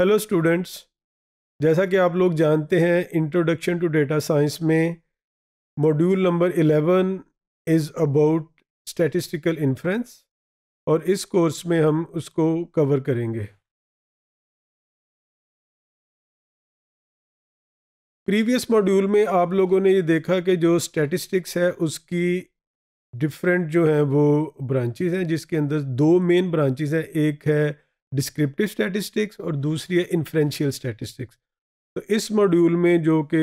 hello students जैसा कि आप लोग जानते हैं इंट्रोडक्शन टू डेटा साइंस में module number 11 is about statistical inference और इस कोर्स में हम उसको कवर करेंगे प्रीवियस मॉड्यूल में आप लोगों ने ये देखा कि जो स्टैटिस्टिक्स है उसकी डिफरेंट जो हैं वो ब्रांचेस हैं जिसके अंदर दो मेन ब्रांचेस हैं एक है डिस्क्रिप्टिव स्टैटिस्टिक्स और दूसरी है इन्फ्रेंशियल स्टैटिस्टिक्स तो इस मॉड्यूल में जो कि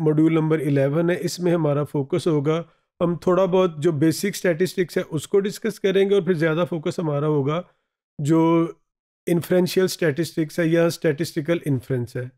मॉड्यूल नंबर इलेवन है इसमें हमारा फोकस होगा हम थोड़ा बहुत जो बेसिक स्टैटिस्टिक्स है उसको डिस्कस करेंगे और फिर ज़्यादा फोकस हमारा होगा जो इन्फ्रेंशियल स्टैटिस्टिक्स है या स्टैटिस्टिकल इन्फ्रेंस है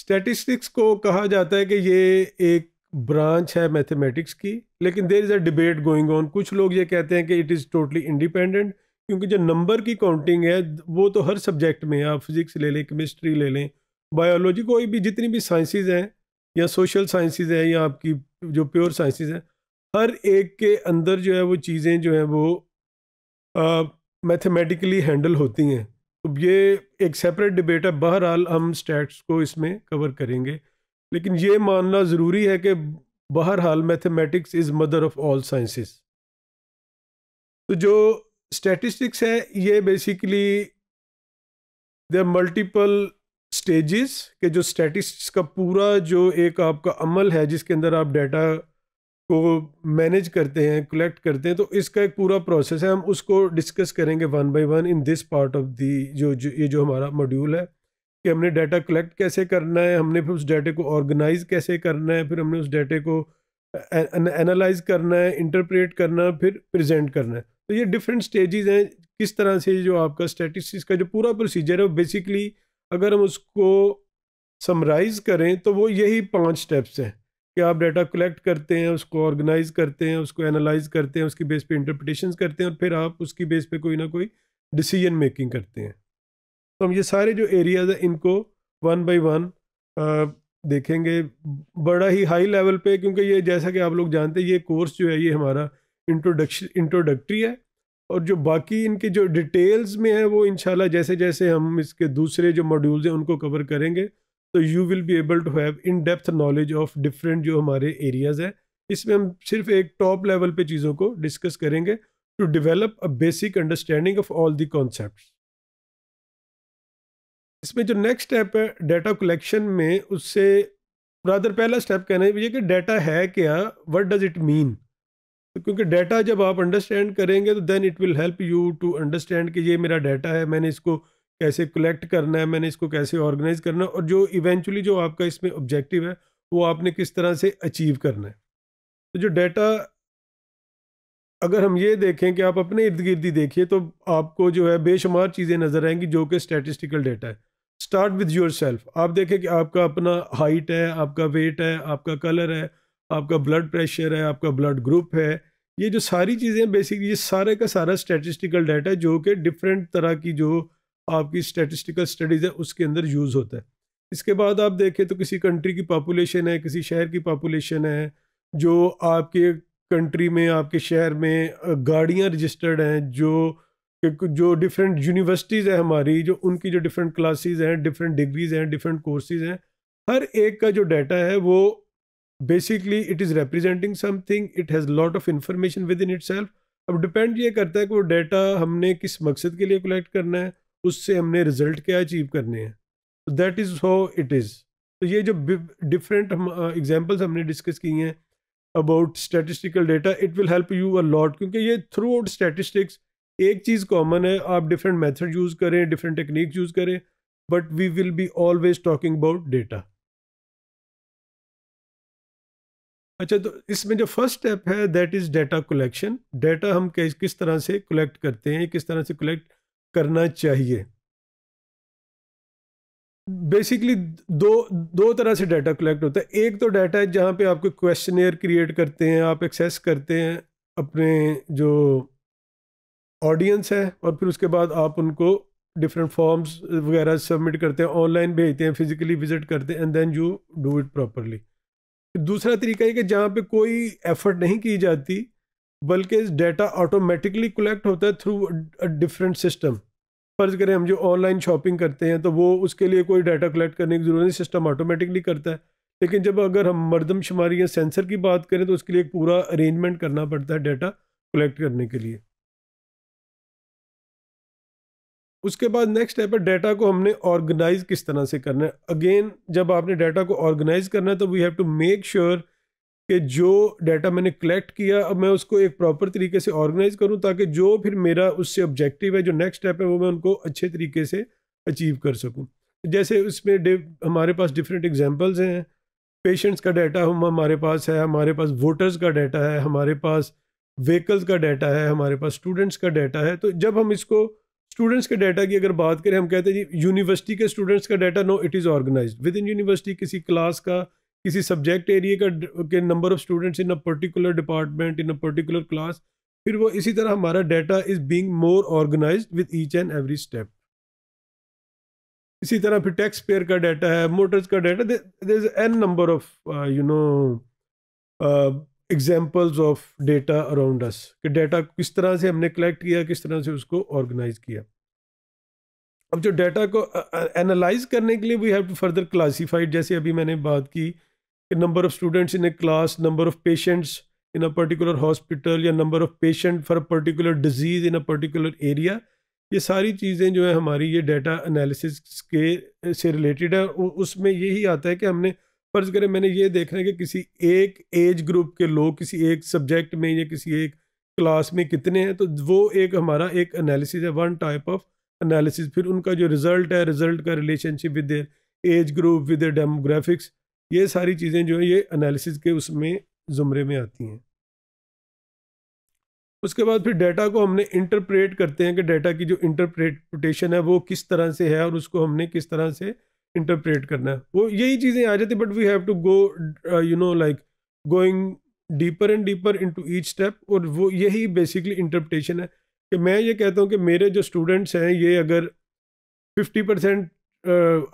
स्टैटिस्टिक्स को कहा जाता है कि ये एक ब्रांच है मैथमेटिक्स की लेकिन there is a debate going on कुछ लोग ये कहते हैं कि इट इज़ टोटली इंडिपेंडेंट क्योंकि जो नंबर की काउंटिंग है वो तो हर सब्जेक्ट में है आप फिज़िक्स ले लें केमिस्ट्री ले लें बायोलॉजी कोई भी जितनी भी साइंसेज हैं या सोशल साइंसेज हैं या आपकी जो प्योर साइंसेज हैं हर एक के अंदर जो है वो चीज़ें जो हैं वो मैथमेटिकली हैंडल होती हैं तो ये एक सेपरेट डिबेट है बहरहाल हम स्टैट्स को इसमें कवर करेंगे लेकिन ये मानना ज़रूरी है कि बहरहाल mathematics is mother of all sciences तो जो स्टैटिस्टिक्स है ये बेसिकली दे मल्टीपल स्टेजेस के जो स्टैटिस्टिक्स का पूरा जो एक आपका अमल है जिसके अंदर आप डाटा को मैनेज करते हैं कलेक्ट करते हैं तो इसका एक पूरा प्रोसेस है हम उसको डिस्कस करेंगे one by one in this part of the जो, जो ये जो हमारा मॉड्यूल है कि हमने डाटा कलेक्ट कैसे करना है हमने फिर उस डाटे को ऑर्गेनाइज कैसे करना है फिर हमने उस डाटे को एनालाइज करना है इंटरप्रेट करना है फिर प्रेजेंट करना है तो ये डिफरेंट स्टेजेस हैं किस तरह से जो आपका स्टेटिस्टिक्स का जो पूरा प्रोसीजर है वो बेसिकली अगर हम उसको समराइज करें तो वो यही पाँच स्टेप्स हैं कि आप डाटा कलेक्ट करते हैं उसको ऑर्गेनाइज करते हैं उसको एनालाइज करते हैं उसकी बेस पे इंटरप्रिटेशन करते हैं और फिर आप उसकी बेस पे कोई ना कोई डिसीजन मेकिंग करते हैं तो हम ये सारे जो एरियाज हैं इनको वन बाई वन देखेंगे बड़ा ही हाई लेवल पे क्योंकि ये जैसा कि आप लोग जानते हैं ये कोर्स जो है ये हमारा इंट्रोडक्शन इंट्रोडक्टरी है और जो बाकी इनके जो डिटेल्स में है वो इनशाला जैसे जैसे हम इसके दूसरे जो मॉड्यूल्स हैं उनको कवर करेंगे तो you will be able to have in depth knowledge of different जो हमारे एरियाज़ हैं इसमें हम सिर्फ एक टॉप लेवल पे चीज़ों को डिस्कस करेंगे to develop a basic understanding of all the concept इसमें जो नेक्स्ट स्टेप है डेटा कलेक्शन में उससे ब्रादर पहला स्टेप कहना है कि डेटा है क्या वट डज़ इट मीन तो क्योंकि डेटा जब आप अंडरस्टैंड करेंगे तो then it will help you to understand कि ये मेरा डेटा है मैंने इसको कैसे कलेक्ट करना है मैंने इसको कैसे ऑर्गेनाइज करना है और जो इवेंचुअली जो आपका इसमें ऑब्जेक्टिव है वो आपने किस तरह से अचीव करना है तो जो डेटा अगर हम ये देखें कि आप अपने इर्द गिर्द ही देखिए तो आपको जो है बेशुमार चीज़ें नज़र आएंगी जो कि स्टैटिस्टिकल डेटा है स्टार्ट विद योर सेल्फ आप देखें कि आपका अपना हाइट है आपका वेट है आपका कलर है आपका ब्लड प्रेशर है आपका ब्लड ग्रुप है ये जो सारी चीज़ें बेसिकली ये सारे का सारा स्टेटिस्टिकल डाटा है जो कि डिफरेंट तरह की जो आपकी स्टेटिस्टिकल स्टडीज़ है उसके अंदर यूज़ होता है इसके बाद आप देखें तो किसी कंट्री की पॉपुलेशन है किसी शहर की पॉपुलेशन है जो आपके कंट्री में आपके शहर में गाड़ियाँ रजिस्टर्ड हैं जो कि जो डिफरेंट यूनिवर्सिटीज़ हैं हमारी जो उनकी जो डिफरेंट क्लासेस हैं डिफरेंट डिग्रीज हैं डिफरेंट कोर्सेज हैं हर एक का जो डाटा है वो basically it is representing something it has lot of information within it अब डिपेंड ये करता है कि वो डाटा हमने किस मकसद के लिए कलेक्ट करना है उससे हमने रिजल्ट क्या अचीव करने हैं तो that is how it is तो ये जो डिफरेंट हम एग्जाम्पल्स हमने डिस्कस की हैं about statistical data it will help you a lot क्योंकि ये थ्रू आउट स्टैटिस्टिक्स एक चीज़ कॉमन है आप डिफरेंट मेथड यूज़ करें डिफरेंट टेक्निक यूज़ करें but we will be always talking about data अच्छा तो इसमें जो फर्स्ट स्टेप है that is data collection data हम किस किस तरह से कलेक्ट करते हैं किस तरह से कलेक्ट करना चाहिए बेसिकली दो दो तरह से डाटा कलेक्ट होता है एक तो डाटा है जहाँ पे आपको क्वेश्चनर क्रिएट करते हैं आप एक्सेस करते हैं अपने जो ऑडियंस है और फिर उसके बाद आप उनको डिफरेंट फॉर्म्स वगैरह सबमिट करते हैं ऑनलाइन भेजते हैं फिजिकली विजिट करते हैं and then you do it properly दूसरा तरीका है कि जहाँ पे कोई एफर्ट नहीं की जाती बल्कि डाटा ऑटोमेटिकली कलेक्ट होता है थ्रू डिफरेंट सिस्टम फ़र्ज़ करें हम जो ऑनलाइन शॉपिंग करते हैं तो वो उसके लिए कोई डाटा कलेक्ट करने की ज़रूरत नहीं सिस्टम ऑटोमेटिकली करता है लेकिन जब अगर हम मरदमशुमारी शुमारी या सेंसर की बात करें तो उसके लिए एक पूरा अरेंजमेंट करना पड़ता है डाटा कलेक्ट करने के लिए उसके बाद नेक्स्ट स्टेप है डाटा को हमने ऑर्गेनाइज किस तरह से करना है अगेन जब आपने डाटा को ऑर्गेनाइज करना है तो we have to make sure कि जो डाटा मैंने कलेक्ट किया अब मैं उसको एक प्रॉपर तरीके से ऑर्गेनाइज करूं ताकि जो फिर मेरा उससे ऑब्जेक्टिव है जो नेक्स्ट स्टेप है वो मैं उनको अच्छे तरीके से अचीव कर सकूं जैसे उसमें हमारे पास डिफरेंट एग्जांपल्स हैं पेशेंट्स का डाटा हम हमारे पास है हमारे पास वोटर्स का डाटा है हमारे पास व्हीकल्स का डाटा है हमारे पास स्टूडेंट्स का डाटा है तो जब हम इसको स्टूडेंट्स के डाटा की अगर बात करें हम कहते हैं जी यूनिवर्सिटी के स्टूडेंट्स का data no it is organise within university किसी क्लास का किसी सब्जेक्ट एरिया का के number of students in a particular department in a particular class फिर वो इसी तरह हमारा data is being more organise with each and every step इसी तरह फिर टैक्स पेयर का डाटा है मोटर्स का data n number of you know examples of data around us कि डेटा किस तरह से हमने कलेक्ट किया किस तरह से उसको ऑर्गेनाइज किया अब जो डेटा को एनालाइज करने के लिए we have to further classified जैसे अभी मैंने बात की कि number of students in a class number of patients in a particular hospital या number of patient for a particular disease in a particular area ये सारी चीज़ें जो है हमारी ये डेटा एनालिसिस के से रिलेटेड है उसमें यही आता है कि हमने फर्ज करें मैंने ये देखना है कि किसी एक एज ग्रुप के लोग किसी एक सब्जेक्ट में या किसी एक क्लास में कितने हैं तो वो एक हमारा एक एनालिसिस है वन टाइप ऑफ एनालिसिस फिर उनका जो रिज़ल्ट है रिज़ल्ट का relationship with age group with demographics ये सारी चीज़ें जो है ये एनालिसिस के उसमें ज़ुमरे में आती हैं उसके बाद फिर डेटा को हमने इंटरप्रेट करते हैं कि डेटा की जो इंटरप्रेटेशन है वो किस तरह से है और उसको हमने किस तरह से इंटरप्रेट करना है वो यही चीज़ें आ जाती but we have to go you know like going deeper and deeper into each step और वो यही बेसिकली इंटरप्रटेशन है कि मैं ये कहता हूँ कि मेरे जो स्टूडेंट्स हैं ये अगर फिफ्टी परसेंट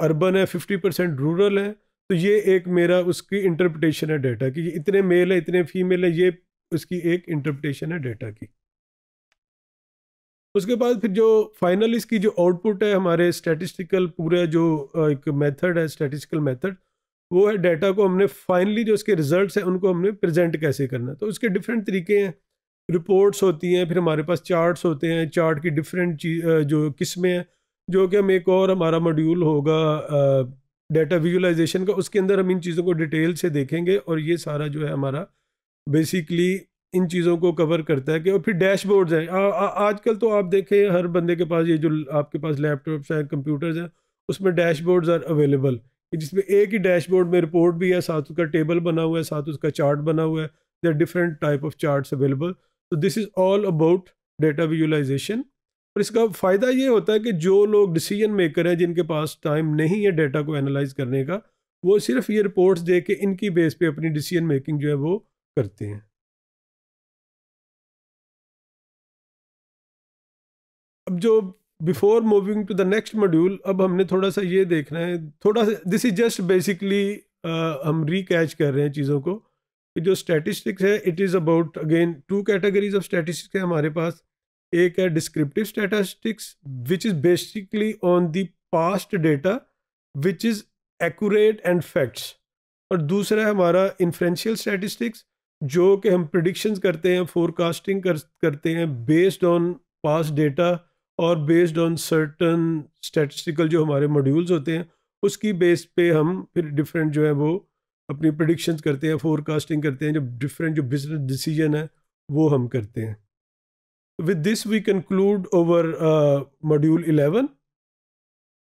अर्बन है फिफ्टी परसेंट रूरल है तो ये एक मेरा उसकी इंटरप्रटेशन है डेटा की इतने मेल है इतने फीमेल है ये उसकी एक इंटरप्रटेशन है डेटा की उसके बाद फिर जो फाइनल इसकी जो आउटपुट है हमारे स्टैटिस्टिकल पूरा जो एक मेथड है स्टैटिस्टिकल मेथड वो है डाटा को हमने फाइनली जो उसके रिजल्ट्स हैं उनको हमने प्रेजेंट कैसे करना तो उसके डिफरेंट तरीके हैं रिपोर्ट्स होती हैं फिर हमारे पास चार्ट्स होते हैं चार्ट की डिफरेंट जो किस्में हैं जो कि हम एक और हमारा मॉड्यूल होगा डाटा विजुलाइजेशन का उसके अंदर हम इन चीज़ों को डिटेल से देखेंगे और ये सारा जो है हमारा बेसिकली इन चीज़ों को कवर करता है कि और फिर डैशबोर्ड्स हैं आजकल तो आप देखें हर बंदे के पास ये जो आपके पास लैपटॉप्स हैं कंप्यूटर्स हैं उसमें डैशबोर्ड्स आर अवेलेबल जिसमें एक ही डैशबोर्ड में रिपोर्ट भी है साथ उसका टेबल बना हुआ है साथ उसका चार्ट बना हुआ है there different type of chart available तो this is all about data visualisation और इसका फ़ायदा ये होता है कि जो लोग डिसीजन मेकर हैं जिनके पास टाइम नहीं है डेटा को एनालाइज करने का वो सिर्फ ये रिपोर्ट्स दे के इनकी बेस पे अपनी डिसीजन मेकिंग जो है वो करते हैं अब जो before moving to the next module अब हमने थोड़ा सा ये देखना है थोड़ा सा दिस इज जस्ट बेसिकली हम रिकैच कर रहे हैं चीज़ों को कि जो स्टैटिस्टिक्स है it is about again two categories of statistics है हमारे पास एक है descriptive statistics which is basically on the past data which is accurate and facts और दूसरा है हमारा इन्फ्रेंशियल स्टैटिस्टिक्स जो कि हम प्रडिक्शंस करते हैं फोरकास्टिंग कर, करते हैं बेस्ड ऑन पास्ट डेटा और बेस्ड ऑन सर्टन स्टैटिस्टिकल जो हमारे मॉड्यूल्स होते हैं उसकी बेस पे हम फिर डिफरेंट जो है वो अपनी प्रडिक्शंस करते हैं फोरकास्टिंग करते हैं जो डिफरेंट जो बिजनेस डिसीजन है वो हम करते हैं with this we conclude over module 11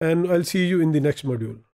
and I see you in the next module